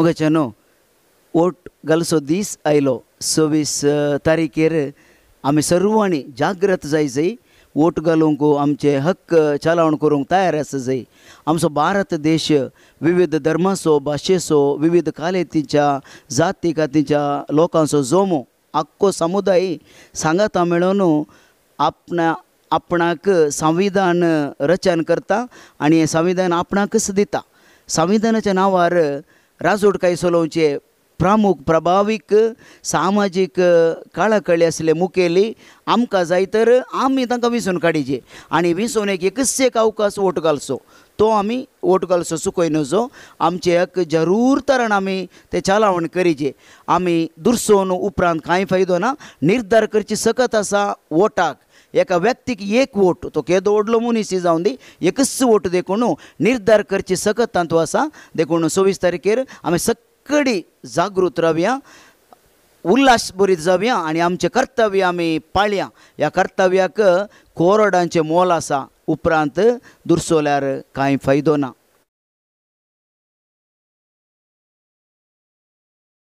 मग ओट घालसो दीस आयलो सव्वीस तारिकेर आम्ही सर्वांनी जाग्रत जाई जरी ओट घालूक आमचे हक्क चालवण करूंक तयार असं जी आमचो भारत देश विविध धर्म सो भाषेसो विविध कालेतीच्या जाती का तिच्या जोमो आख्खो समुदाय सांगाता मेळून आपणाक संविधान रचन करता आणि संविधान दिता संविधानाच्या नावार काही सोलोंचे प्रामुख प्रभावीक सामाजीक काळाकळी असले मुखेली आमकां जाय तर आमी तांकां विसून काडिचे आनी विसून एक एकच एक अवकाश वोट घालचो तो आमी वोट घालचो चुकय नजो आमचे एक जरूर तरण आमी ते चालावण करीचे आमी दुरसोन उपरांत कांय फायदो ना निर्धार करची सकत आसा वोटाक एका एक वोट वोट तो ತೋಕೇದೋ ಓಡ್ಲು ಮುನಿಸಿ दी एकच ಓಟು देखून निर्धार करची सकत तंतवा असा देखून सव्वीस तारखेर आम्ही सगळी जागृत राहूया उल्हास बरीत जावया आणि आमचे कर्तव्य आम्ही पाळया या कर्तव्याक कोरडांचे मोल असा उपरांत दुरसोल्यार कांय फायदो ना